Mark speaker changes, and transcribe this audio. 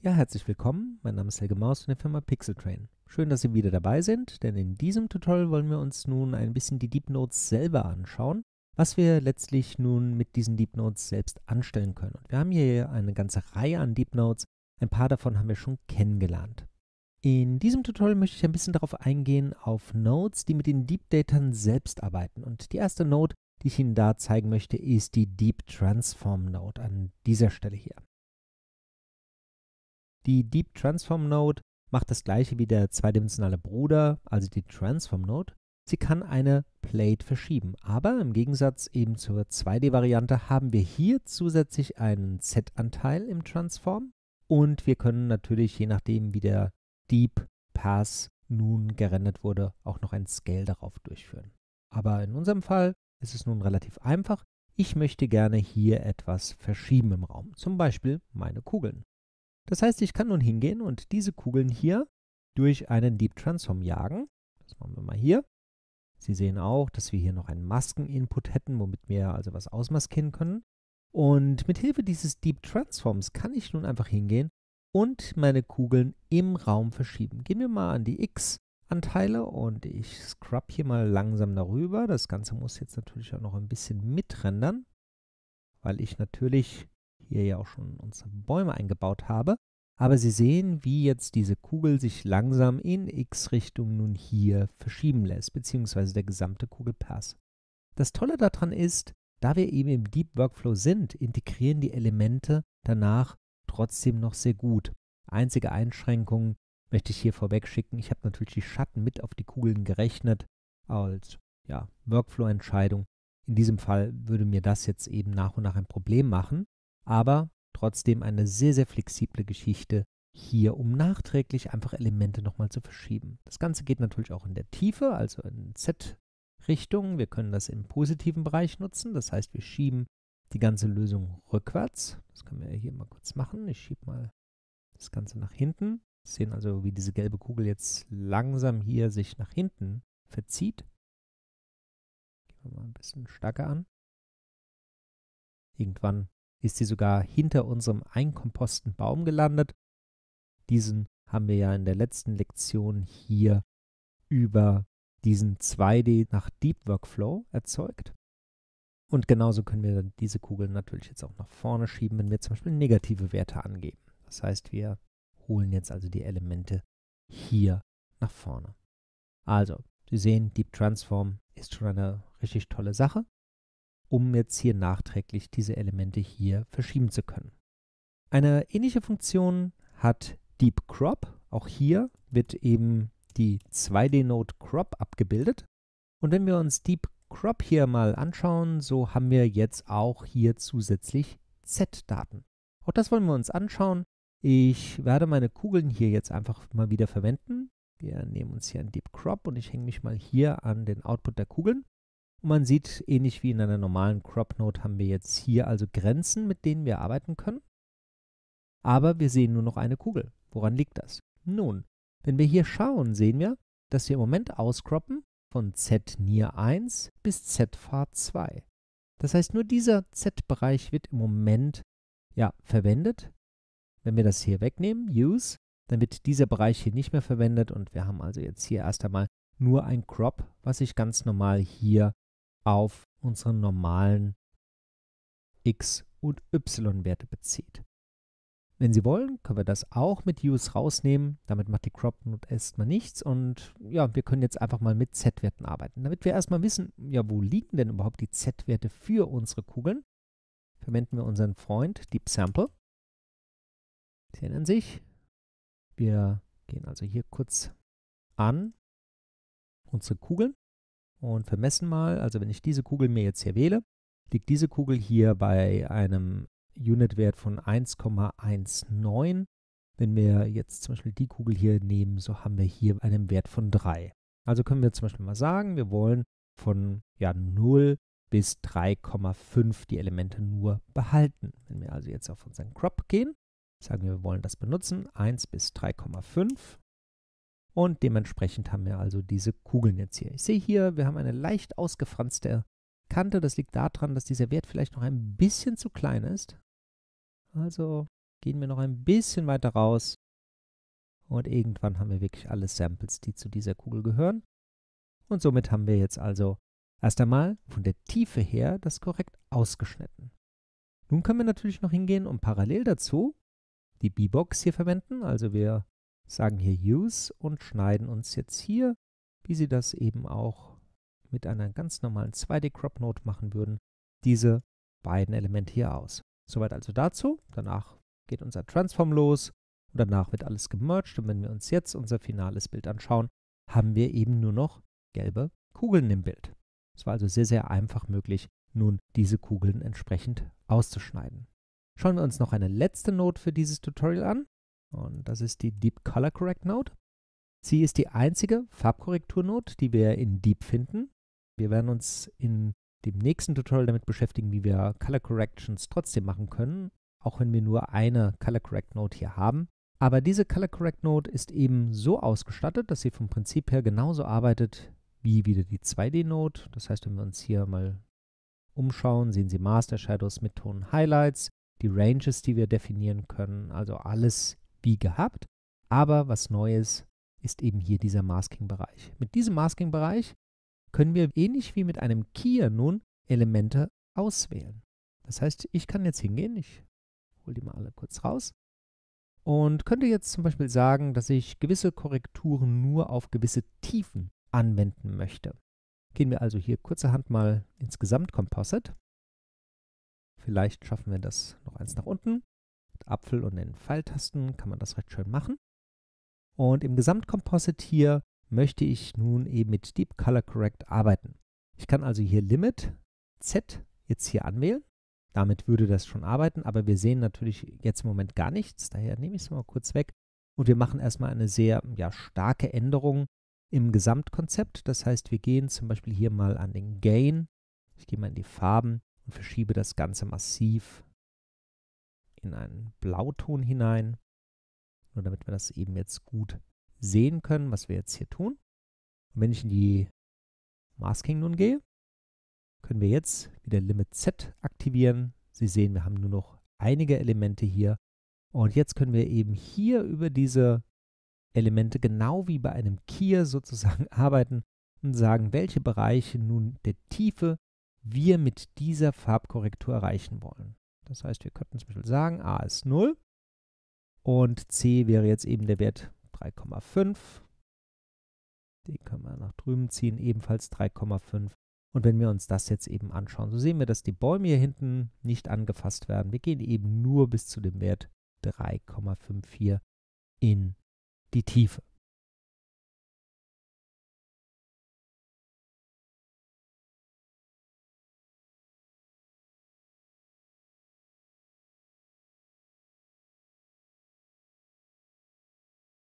Speaker 1: Ja, herzlich willkommen. Mein Name ist Helge Maus von der Firma Pixel Train. Schön, dass Sie wieder dabei sind, denn in diesem Tutorial wollen wir uns nun ein bisschen die Deep Notes selber anschauen, was wir letztlich nun mit diesen Deep Notes selbst anstellen können. Und wir haben hier eine ganze Reihe an Deep Notes. Ein paar davon haben wir schon kennengelernt. In diesem Tutorial möchte ich ein bisschen darauf eingehen, auf Nodes, die mit den Deep Datern selbst arbeiten. Und die erste Node, die ich Ihnen da zeigen möchte, ist die Deep Transform Node an dieser Stelle hier. Die Deep Transform Node macht das gleiche wie der zweidimensionale Bruder, also die Transform Node. Sie kann eine Plate verschieben, aber im Gegensatz eben zur 2D-Variante haben wir hier zusätzlich einen Z-Anteil im Transform und wir können natürlich, je nachdem wie der Deep Pass nun gerendert wurde, auch noch ein Scale darauf durchführen. Aber in unserem Fall ist es nun relativ einfach. Ich möchte gerne hier etwas verschieben im Raum, zum Beispiel meine Kugeln. Das heißt, ich kann nun hingehen und diese Kugeln hier durch einen Deep Transform jagen. Das machen wir mal hier. Sie sehen auch, dass wir hier noch einen Masken-Input hätten, womit wir also was ausmaskieren können. Und mit Hilfe dieses Deep Transforms kann ich nun einfach hingehen und meine Kugeln im Raum verschieben. Gehen wir mal an die X-Anteile und ich scrub hier mal langsam darüber. Das Ganze muss jetzt natürlich auch noch ein bisschen mitrendern, weil ich natürlich hier ja auch schon unsere Bäume eingebaut habe. Aber Sie sehen, wie jetzt diese Kugel sich langsam in X-Richtung nun hier verschieben lässt, beziehungsweise der gesamte Kugelpass. Das Tolle daran ist, da wir eben im Deep Workflow sind, integrieren die Elemente danach trotzdem noch sehr gut. Einzige Einschränkung möchte ich hier vorweg schicken. Ich habe natürlich die Schatten mit auf die Kugeln gerechnet als ja, Workflow-Entscheidung. In diesem Fall würde mir das jetzt eben nach und nach ein Problem machen aber trotzdem eine sehr, sehr flexible Geschichte hier, um nachträglich einfach Elemente nochmal zu verschieben. Das Ganze geht natürlich auch in der Tiefe, also in Z-Richtung. Wir können das im positiven Bereich nutzen, das heißt, wir schieben die ganze Lösung rückwärts. Das können wir hier mal kurz machen. Ich schiebe mal das Ganze nach hinten. Wir sehen also, wie diese gelbe Kugel jetzt langsam hier sich nach hinten verzieht. Gehen wir mal ein bisschen stärker an. Irgendwann ist sie sogar hinter unserem einkomposten Baum gelandet. Diesen haben wir ja in der letzten Lektion hier über diesen 2D nach Deep Workflow erzeugt. Und genauso können wir diese Kugeln natürlich jetzt auch nach vorne schieben, wenn wir zum Beispiel negative Werte angeben. Das heißt, wir holen jetzt also die Elemente hier nach vorne. Also, Sie sehen, Deep Transform ist schon eine richtig tolle Sache um jetzt hier nachträglich diese Elemente hier verschieben zu können. Eine ähnliche Funktion hat Deep Crop. Auch hier wird eben die 2D-Node Crop abgebildet. Und wenn wir uns Deep Crop hier mal anschauen, so haben wir jetzt auch hier zusätzlich Z-Daten. Auch das wollen wir uns anschauen. Ich werde meine Kugeln hier jetzt einfach mal wieder verwenden. Wir nehmen uns hier ein Deep Crop und ich hänge mich mal hier an den Output der Kugeln. Und man sieht, ähnlich wie in einer normalen Crop Note haben wir jetzt hier also Grenzen, mit denen wir arbeiten können. Aber wir sehen nur noch eine Kugel. Woran liegt das? Nun, wenn wir hier schauen, sehen wir, dass wir im Moment auscroppen von Z near 1 bis Z far 2. Das heißt, nur dieser Z-Bereich wird im Moment ja, verwendet. Wenn wir das hier wegnehmen, Use, dann wird dieser Bereich hier nicht mehr verwendet und wir haben also jetzt hier erst einmal nur ein Crop, was sich ganz normal hier auf unsere normalen x- und y-Werte bezieht. Wenn Sie wollen, können wir das auch mit use rausnehmen. Damit macht die Crop Note erstmal nichts. Und ja, wir können jetzt einfach mal mit z-Werten arbeiten. Damit wir erstmal wissen, ja, wo liegen denn überhaupt die z-Werte für unsere Kugeln, verwenden wir unseren Freund Deep Sample. Sie erinnern sich, wir gehen also hier kurz an unsere Kugeln und vermessen mal, also wenn ich diese Kugel mir jetzt hier wähle, liegt diese Kugel hier bei einem Unitwert von 1,19. Wenn wir jetzt zum Beispiel die Kugel hier nehmen, so haben wir hier einen Wert von 3. Also können wir zum Beispiel mal sagen, wir wollen von ja, 0 bis 3,5 die Elemente nur behalten. Wenn wir also jetzt auf unseren Crop gehen, sagen wir, wir wollen das benutzen, 1 bis 3,5 und dementsprechend haben wir also diese Kugeln jetzt hier. Ich sehe hier, wir haben eine leicht ausgefranste Kante. Das liegt daran, dass dieser Wert vielleicht noch ein bisschen zu klein ist. Also gehen wir noch ein bisschen weiter raus. Und irgendwann haben wir wirklich alle Samples, die zu dieser Kugel gehören. Und somit haben wir jetzt also erst einmal von der Tiefe her das korrekt ausgeschnitten. Nun können wir natürlich noch hingehen und parallel dazu die B-Box hier verwenden. Also wir sagen hier Use und schneiden uns jetzt hier, wie Sie das eben auch mit einer ganz normalen 2D-Crop-Note machen würden, diese beiden Elemente hier aus. Soweit also dazu. Danach geht unser Transform los und danach wird alles gemerged. Und wenn wir uns jetzt unser finales Bild anschauen, haben wir eben nur noch gelbe Kugeln im Bild. Es war also sehr, sehr einfach möglich, nun diese Kugeln entsprechend auszuschneiden. Schauen wir uns noch eine letzte Note für dieses Tutorial an. Und das ist die Deep Color Correct Note. Sie ist die einzige Farbkorrekturnote, die wir in Deep finden. Wir werden uns in dem nächsten Tutorial damit beschäftigen, wie wir Color Corrections trotzdem machen können, auch wenn wir nur eine Color Correct Note hier haben. Aber diese Color Correct Note ist eben so ausgestattet, dass sie vom Prinzip her genauso arbeitet wie wieder die 2D Note. Das heißt, wenn wir uns hier mal umschauen, sehen Sie Master Shadows mit Ton Highlights, die Ranges, die wir definieren können, also alles wie gehabt, aber was Neues ist eben hier dieser Masking-Bereich. Mit diesem Masking-Bereich können wir ähnlich wie mit einem Keyer nun Elemente auswählen. Das heißt, ich kann jetzt hingehen, ich hole die mal alle kurz raus und könnte jetzt zum Beispiel sagen, dass ich gewisse Korrekturen nur auf gewisse Tiefen anwenden möchte. Gehen wir also hier kurzerhand mal ins Gesamtkomposite. Vielleicht schaffen wir das noch eins nach unten. Apfel und den Pfeiltasten kann man das recht schön machen. Und im Gesamtkomposit hier möchte ich nun eben mit Deep Color Correct arbeiten. Ich kann also hier Limit Z jetzt hier anwählen. Damit würde das schon arbeiten, aber wir sehen natürlich jetzt im Moment gar nichts. Daher nehme ich es mal kurz weg. Und wir machen erstmal eine sehr ja, starke Änderung im Gesamtkonzept. Das heißt, wir gehen zum Beispiel hier mal an den Gain. Ich gehe mal in die Farben und verschiebe das Ganze massiv in einen Blauton hinein. Nur damit wir das eben jetzt gut sehen können, was wir jetzt hier tun. Und wenn ich in die Masking nun gehe, können wir jetzt wieder Limit Z aktivieren. Sie sehen, wir haben nur noch einige Elemente hier. Und jetzt können wir eben hier über diese Elemente genau wie bei einem Kier sozusagen arbeiten und sagen, welche Bereiche nun der Tiefe wir mit dieser Farbkorrektur erreichen wollen. Das heißt, wir könnten zum Beispiel sagen, a ist 0 und c wäre jetzt eben der Wert 3,5. Den können wir nach drüben ziehen, ebenfalls 3,5. Und wenn wir uns das jetzt eben anschauen, so sehen wir, dass die Bäume hier hinten nicht angefasst werden. Wir gehen eben nur bis zu dem Wert 3,54 in die Tiefe.